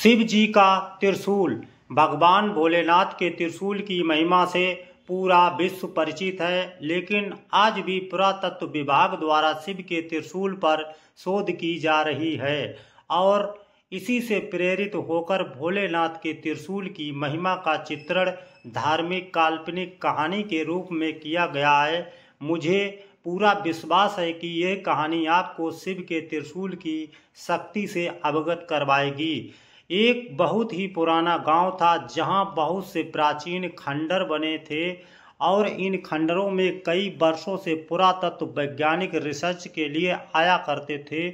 शिव जी का त्रिशूल भगवान भोलेनाथ के त्रिशूल की महिमा से पूरा विश्व परिचित है लेकिन आज भी पुरातत्व विभाग द्वारा शिव के त्रिशूल पर शोध की जा रही है और इसी से प्रेरित होकर भोलेनाथ के त्रिशूल की महिमा का चित्रण धार्मिक काल्पनिक कहानी के रूप में किया गया है मुझे पूरा विश्वास है कि यह कहानी आपको शिव के त्रिशूल की शक्ति से अवगत करवाएगी एक बहुत ही पुराना गांव था जहां बहुत से प्राचीन खंडर बने थे और इन खंडरों में कई वर्षों से पुरातत्व वैज्ञानिक रिसर्च के लिए आया करते थे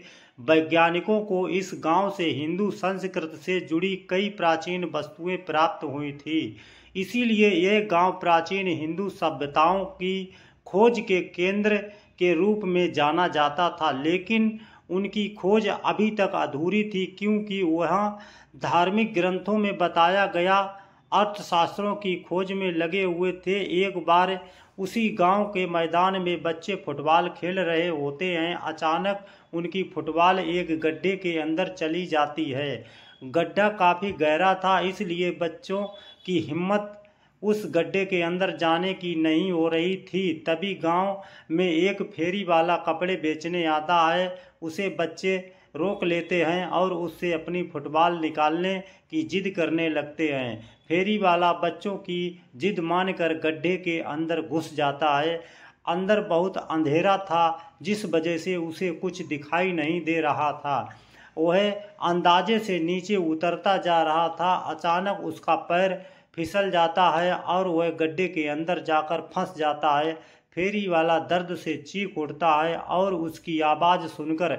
वैज्ञानिकों को इस गांव से हिंदू संस्कृत से जुड़ी कई प्राचीन वस्तुएं प्राप्त हुई थी इसीलिए यह गांव प्राचीन हिंदू सभ्यताओं की खोज के केंद्र के रूप में जाना जाता था लेकिन उनकी खोज अभी तक अधूरी थी क्योंकि वह धार्मिक ग्रंथों में बताया गया अर्थशास्त्रों की खोज में लगे हुए थे एक बार उसी गांव के मैदान में बच्चे फुटबॉल खेल रहे होते हैं अचानक उनकी फुटबॉल एक गड्ढे के अंदर चली जाती है गड्ढा काफ़ी गहरा था इसलिए बच्चों की हिम्मत उस गड्ढे के अंदर जाने की नहीं हो रही थी तभी गांव में एक फेरी वाला कपड़े बेचने आता है उसे बच्चे रोक लेते हैं और उससे अपनी फुटबॉल निकालने की जिद करने लगते हैं फेरी वाला बच्चों की जिद मानकर गड्ढे के अंदर घुस जाता है अंदर बहुत अंधेरा था जिस वजह से उसे कुछ दिखाई नहीं दे रहा था वह अंदाजे से नीचे उतरता जा रहा था अचानक उसका पैर फिसल जाता है और वह गड्ढे के अंदर जाकर फंस जाता है फेरी वाला दर्द से चीख उठता है और उसकी आवाज़ सुनकर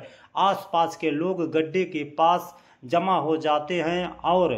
आसपास के लोग गड्ढे के पास जमा हो जाते हैं और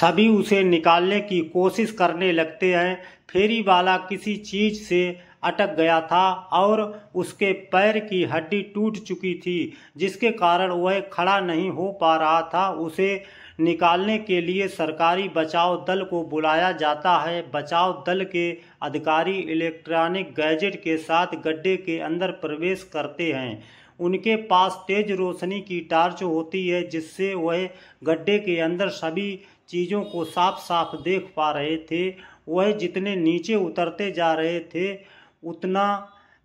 सभी उसे निकालने की कोशिश करने लगते हैं फेरी वाला किसी चीज़ से अटक गया था और उसके पैर की हड्डी टूट चुकी थी जिसके कारण वह खड़ा नहीं हो पा रहा था उसे निकालने के लिए सरकारी बचाव दल को बुलाया जाता है बचाव दल के अधिकारी इलेक्ट्रॉनिक गैजेट के साथ गड्ढे के अंदर प्रवेश करते हैं उनके पास तेज रोशनी की टार्च होती है जिससे वह गड्ढे के अंदर सभी चीज़ों को साफ साफ देख पा रहे थे वह जितने नीचे उतरते जा रहे थे उतना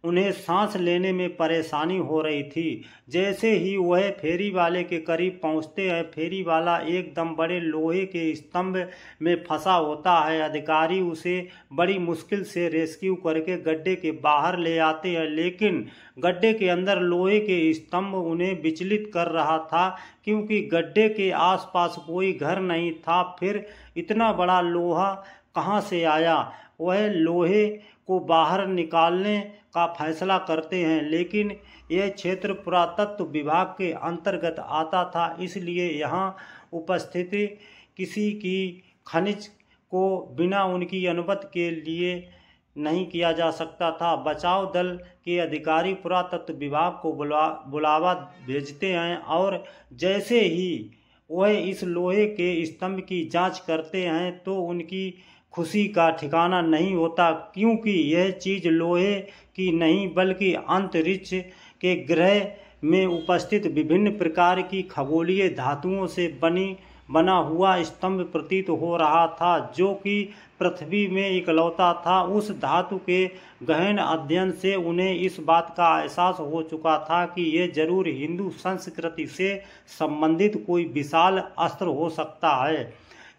उन्हें सांस लेने में परेशानी हो रही थी जैसे ही वह फेरी वाले के करीब पहुंचते हैं फेरी वाला एकदम बड़े लोहे के स्तंभ में फंसा होता है अधिकारी उसे बड़ी मुश्किल से रेस्क्यू करके गड्ढे के बाहर ले आते हैं लेकिन गड्ढे के अंदर लोहे के स्तंभ उन्हें विचलित कर रहा था क्योंकि गड्ढे के आसपास कोई घर नहीं था फिर इतना बड़ा लोहा कहाँ से आया वह लोहे को बाहर निकालने का फैसला करते हैं लेकिन यह क्षेत्र पुरातत्व विभाग के अंतर्गत आता था इसलिए यहाँ उपस्थित किसी की खनिज को बिना उनकी अनुमति के लिए नहीं किया जा सकता था बचाव दल के अधिकारी पुरातत्व विभाग को बुला बुलावा भेजते हैं और जैसे ही वह इस लोहे के स्तंभ की जांच करते हैं तो उनकी खुशी का ठिकाना नहीं होता क्योंकि यह चीज़ लोहे की नहीं बल्कि अंतरिक्ष के ग्रह में उपस्थित विभिन्न प्रकार की खगोलीय धातुओं से बनी बना हुआ स्तंभ प्रतीत हो रहा था जो कि पृथ्वी में इकलौता था उस धातु के गहन अध्ययन से उन्हें इस बात का एहसास हो चुका था कि यह जरूर हिंदू संस्कृति से संबंधित कोई विशाल अस्त्र हो सकता है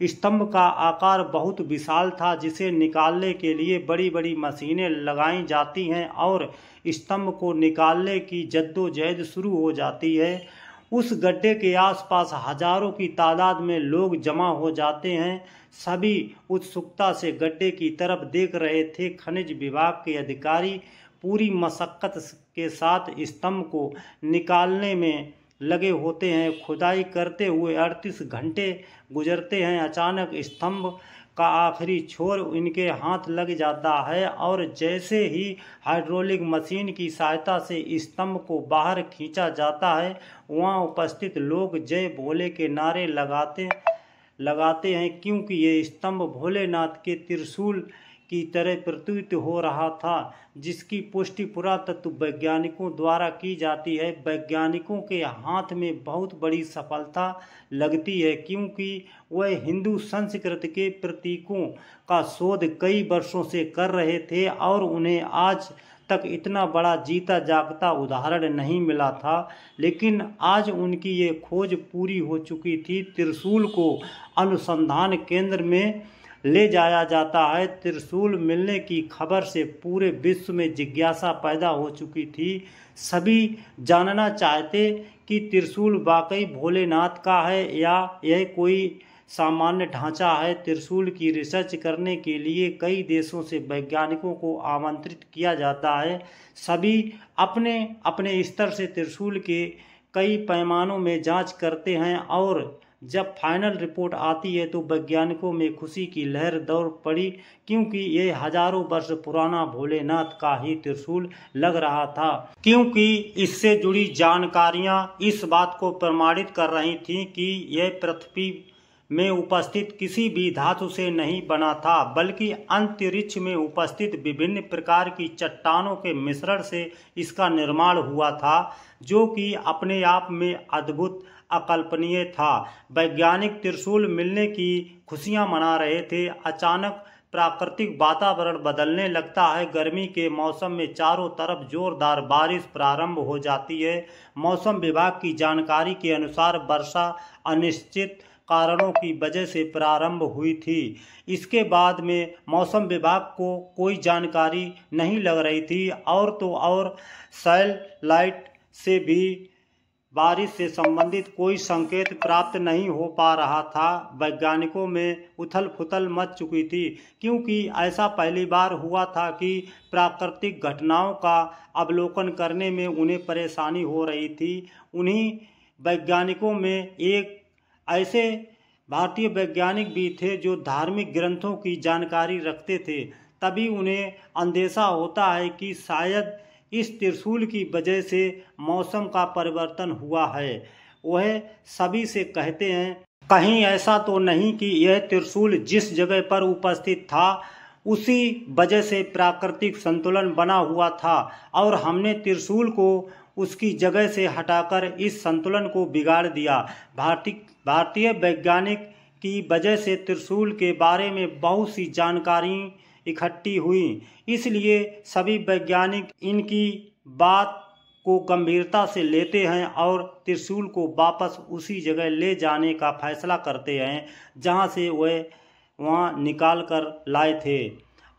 स्तंभ का आकार बहुत विशाल था जिसे निकालने के लिए बड़ी बड़ी मशीनें लगाई जाती हैं और स्तंभ को निकालने की जद्दोजहद शुरू हो जाती है उस गड्ढे के आसपास हजारों की तादाद में लोग जमा हो जाते हैं सभी उत्सुकता से गड्ढे की तरफ देख रहे थे खनिज विभाग के अधिकारी पूरी मशक्क़त के साथ स्तंभ को निकालने में लगे होते हैं खुदाई करते हुए अड़तीस घंटे गुजरते हैं अचानक स्तंभ का आखिरी छोर इनके हाथ लग जाता है और जैसे ही हाइड्रोलिक मशीन की सहायता से स्तंभ को बाहर खींचा जाता है वहाँ उपस्थित लोग जय भोले के नारे लगाते लगाते हैं क्योंकि ये स्तंभ भोलेनाथ के त्रिशूल की तरह प्रतीत हो रहा था जिसकी पुष्टि पुरातत्व वैज्ञानिकों द्वारा की जाती है वैज्ञानिकों के हाथ में बहुत बड़ी सफलता लगती है क्योंकि वह हिंदू संस्कृति के प्रतीकों का शोध कई वर्षों से कर रहे थे और उन्हें आज तक इतना बड़ा जीता जागता उदाहरण नहीं मिला था लेकिन आज उनकी ये खोज पूरी हो चुकी थी त्रिशूल को अनुसंधान केंद्र में ले जाया जाता है त्रिशूल मिलने की खबर से पूरे विश्व में जिज्ञासा पैदा हो चुकी थी सभी जानना चाहते कि त्रिशूल वाकई भोलेनाथ का है या यह कोई सामान्य ढांचा है त्रिशूल की रिसर्च करने के लिए कई देशों से वैज्ञानिकों को आमंत्रित किया जाता है सभी अपने अपने स्तर से त्रिशूल के कई पैमानों में जांच करते हैं और जब फाइनल रिपोर्ट आती है तो वैज्ञानिकों में खुशी की लहर दौड़ पड़ी क्योंकि ये हजारों वर्ष पुराना भोलेनाथ का ही त्रिशूल लग रहा था क्योंकि इससे जुड़ी जानकारियां इस बात को प्रमाणित कर रही थीं कि यह पृथ्वी में उपस्थित किसी भी धातु से नहीं बना था बल्कि अंतरिक्ष में उपस्थित विभिन्न प्रकार की चट्टानों के मिश्रण से इसका निर्माण हुआ था जो कि अपने आप में अद्भुत अकल्पनीय था वैज्ञानिक त्रिशूल मिलने की खुशियां मना रहे थे अचानक प्राकृतिक वातावरण बदलने लगता है गर्मी के मौसम में चारों तरफ जोरदार बारिश प्रारंभ हो जाती है मौसम विभाग की जानकारी के अनुसार वर्षा अनिश्चित कारणों की वजह से प्रारंभ हुई थी इसके बाद में मौसम विभाग को कोई जानकारी नहीं लग रही थी और तो और सैल लाइट से भी बारिश से संबंधित कोई संकेत प्राप्त नहीं हो पा रहा था वैज्ञानिकों में उथल फुथल मच चुकी थी क्योंकि ऐसा पहली बार हुआ था कि प्राकृतिक घटनाओं का अवलोकन करने में उन्हें परेशानी हो रही थी उन्हीं वैज्ञानिकों में एक ऐसे भारतीय वैज्ञानिक भी थे जो धार्मिक ग्रंथों की जानकारी रखते थे तभी उन्हें अंदेशा होता है कि शायद इस त्रिशूल की वजह से मौसम का परिवर्तन हुआ है वह सभी से कहते हैं कहीं ऐसा तो नहीं कि यह त्रिशूल जिस जगह पर उपस्थित था उसी वजह से प्राकृतिक संतुलन बना हुआ था और हमने त्रिशूल को उसकी जगह से हटाकर इस संतुलन को बिगाड़ दिया भारतीय भारतीय वैज्ञानिक की वजह से त्रिशूल के बारे में बहुत सी जानकारी इकट्ठी हुई इसलिए सभी वैज्ञानिक इनकी बात को गंभीरता से लेते हैं और त्रिशूल को वापस उसी जगह ले जाने का फैसला करते हैं जहां से वह वहां निकाल कर लाए थे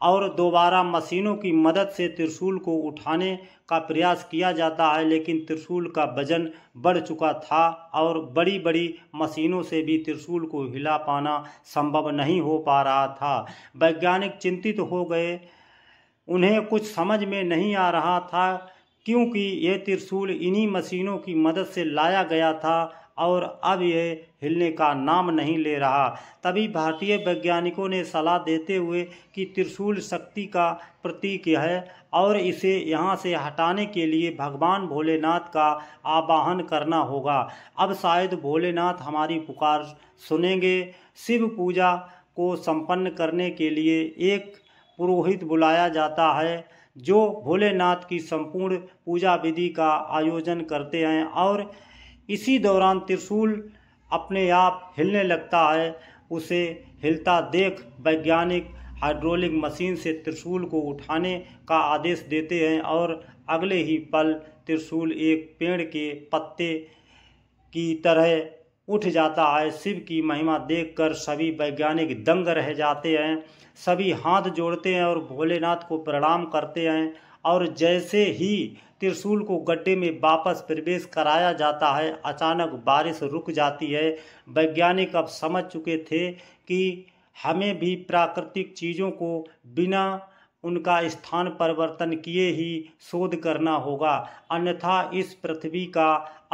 और दोबारा मशीनों की मदद से त्रिशूल को उठाने का प्रयास किया जाता है लेकिन त्रिशूल का वजन बढ़ चुका था और बड़ी बड़ी मशीनों से भी त्रिशूल को हिला पाना संभव नहीं हो पा रहा था वैज्ञानिक चिंतित हो गए उन्हें कुछ समझ में नहीं आ रहा था क्योंकि ये त्रिशूल इन्हीं मशीनों की मदद से लाया गया था और अब यह हिलने का नाम नहीं ले रहा तभी भारतीय वैज्ञानिकों ने सलाह देते हुए कि त्रिशूल शक्ति का प्रतीक है और इसे यहाँ से हटाने के लिए भगवान भोलेनाथ का आवाहन करना होगा अब शायद भोलेनाथ हमारी पुकार सुनेंगे शिव पूजा को संपन्न करने के लिए एक पुरोहित बुलाया जाता है जो भोलेनाथ की संपूर्ण पूजा विधि का आयोजन करते हैं और इसी दौरान त्रिशूल अपने आप हिलने लगता है उसे हिलता देख वैज्ञानिक हाइड्रोलिक मशीन से त्रिशूल को उठाने का आदेश देते हैं और अगले ही पल त्रिशूल एक पेड़ के पत्ते की तरह उठ जाता है शिव की महिमा देखकर सभी वैज्ञानिक दंग रह जाते हैं सभी हाथ जोड़ते हैं और भोलेनाथ को प्रणाम करते हैं और जैसे ही त्रिशूल को गड्ढे में वापस प्रवेश कराया जाता है अचानक बारिश रुक जाती है वैज्ञानिक अब समझ चुके थे कि हमें भी प्राकृतिक चीज़ों को बिना उनका स्थान परिवर्तन किए ही शोध करना होगा अन्यथा इस पृथ्वी का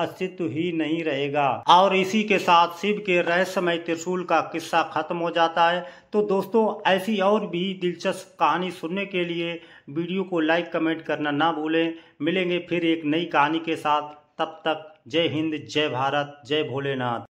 अस्तित्व ही नहीं रहेगा और इसी के साथ शिव के रहस्यमय त्रिशूल का किस्सा खत्म हो जाता है तो दोस्तों ऐसी और भी दिलचस्प कहानी सुनने के लिए वीडियो को लाइक कमेंट करना ना भूलें मिलेंगे फिर एक नई कहानी के साथ तब तक जय हिंद जय भारत जय भोलेनाथ